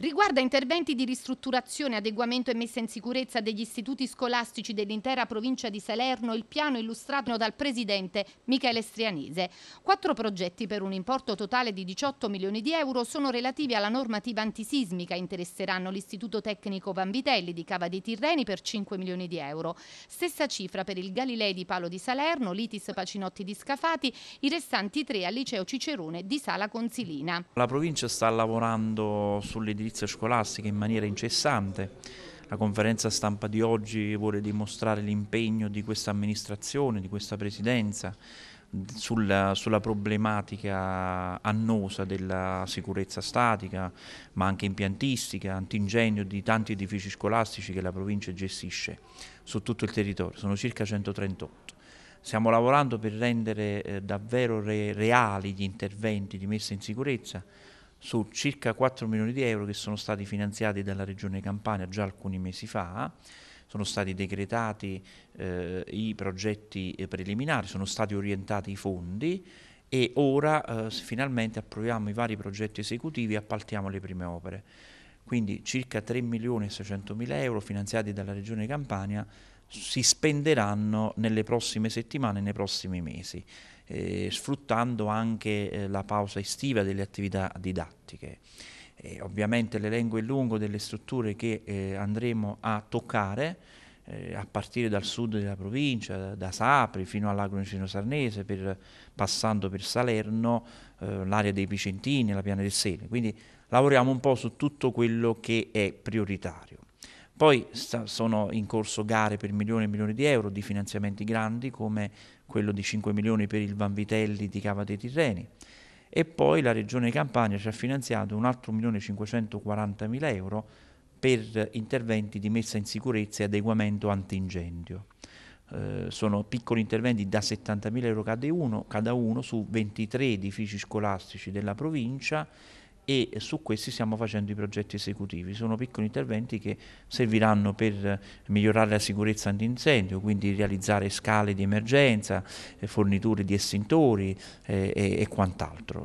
Riguarda interventi di ristrutturazione, adeguamento e messa in sicurezza degli istituti scolastici dell'intera provincia di Salerno il piano illustrato dal presidente Michele Strianese. Quattro progetti per un importo totale di 18 milioni di euro sono relativi alla normativa antisismica. Interesseranno l'Istituto Tecnico Vanvitelli di Cava dei Tirreni per 5 milioni di euro. Stessa cifra per il Galilei di Palo di Salerno, l'Itis Pacinotti di Scafati, i restanti tre al Liceo Cicerone di Sala Consilina. La provincia sta lavorando sull'edilizia edilizia scolastica in maniera incessante. La conferenza stampa di oggi vuole dimostrare l'impegno di questa amministrazione, di questa presidenza, sulla, sulla, problematica annosa della sicurezza statica, ma anche impiantistica, antingenio di tanti edifici scolastici che la provincia gestisce su tutto il territorio, sono circa 138. Stiamo lavorando per rendere eh, davvero re reali gli interventi di messa in sicurezza, su circa 4 milioni di euro che sono stati finanziati dalla Regione Campania già alcuni mesi fa, sono stati decretati eh, i progetti eh, preliminari, sono stati orientati i fondi e ora eh, finalmente approviamo i vari progetti esecutivi e appaltiamo le prime opere. Quindi circa 3 milioni e 600 mila euro finanziati dalla Regione Campania si spenderanno nelle prossime settimane, nei prossimi mesi, eh, sfruttando anche eh, la pausa estiva delle attività didattiche. E eh, ovviamente l'elenco è lungo delle strutture che eh, andremo a toccare, eh, a partire dal sud della provincia, da, Sapri fino all'Agroncino Sarnese, per, passando per Salerno, eh, l'area dei Picentini, la Piana del Sene. Quindi lavoriamo un po' su tutto quello che è prioritario. Poi sta, sono in corso gare per milioni e milioni di euro di finanziamenti grandi come quello di 5 milioni per il Vanvitelli di Cava dei Tirreni e poi la Regione Campania ci ha finanziato un altro 1.540.000 euro per interventi di messa in sicurezza e adeguamento antincendio. Eh, sono piccoli interventi da 70.000 euro cada uno, cada uno su 23 edifici scolastici della provincia e su questi stiamo facendo i progetti esecutivi. Sono piccoli interventi che serviranno per migliorare la sicurezza antincendio, quindi realizzare scale di emergenza, eh, forniture di estintori e, eh, e, e quant'altro.